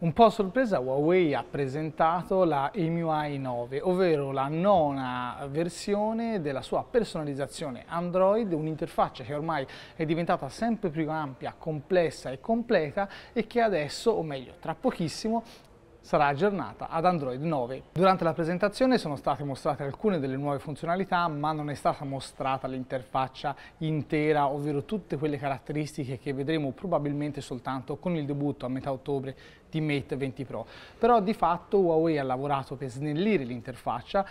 Un po' a sorpresa Huawei ha presentato la MUI 9, ovvero la nona versione della sua personalizzazione Android, un'interfaccia che ormai è diventata sempre più ampia, complessa e completa e che adesso, o meglio tra pochissimo, sarà aggiornata ad Android 9. Durante la presentazione sono state mostrate alcune delle nuove funzionalità, ma non è stata mostrata l'interfaccia intera, ovvero tutte quelle caratteristiche che vedremo probabilmente soltanto con il debutto a metà ottobre di Mate 20 Pro. Però di fatto Huawei ha lavorato per snellire l'interfaccia,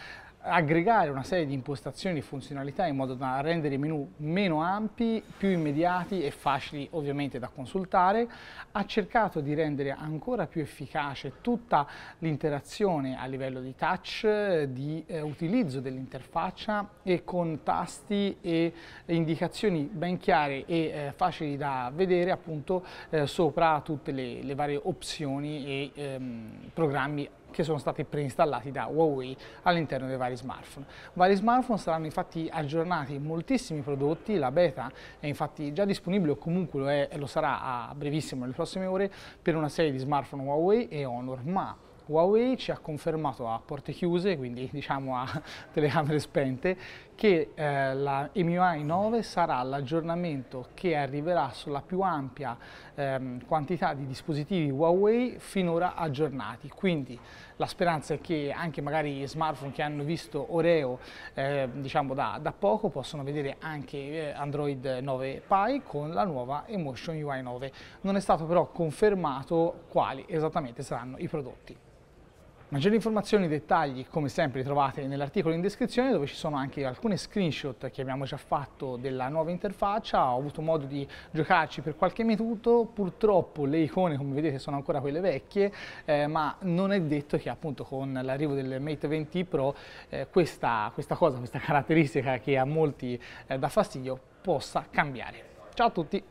aggregare una serie di impostazioni e funzionalità in modo da rendere i menu meno ampi, più immediati e facili ovviamente da consultare, ha cercato di rendere ancora più efficace tutta l'interazione a livello di touch, di eh, utilizzo dell'interfaccia e con tasti e indicazioni ben chiare e eh, facili da vedere appunto eh, sopra tutte le, le, varie opzioni e ehm, programmi che sono stati preinstallati da Huawei all'interno dei vari smartphone. Vari smartphone saranno infatti aggiornati in moltissimi prodotti, la beta è infatti già disponibile o comunque lo, è, lo sarà a brevissimo nelle prossime ore per una serie di smartphone Huawei e Honor, ma Huawei ci ha confermato a porte chiuse, quindi diciamo a telecamere spente, che eh, la MIUI 9 sarà l'aggiornamento che arriverà sulla più ampia ehm, quantità di dispositivi Huawei finora aggiornati. Quindi la speranza è che anche magari smartphone che hanno visto Oreo eh, diciamo da, da, poco possono vedere anche eh, Android 9 Pie con la nuova Emotion UI 9. Non è stato però confermato quali esattamente saranno i prodotti. Maggiori informazioni e dettagli, come sempre, trovate nell'articolo in descrizione dove ci sono anche alcune screenshot che abbiamo già fatto della nuova interfaccia. Ho avuto modo di giocarci per qualche minuto, purtroppo le icone, come vedete, sono ancora quelle vecchie, eh, ma non è detto che appunto con l'arrivo del Mate 20 Pro eh, questa, questa, cosa, questa caratteristica che a molti eh, dà fastidio, possa cambiare. Ciao a tutti!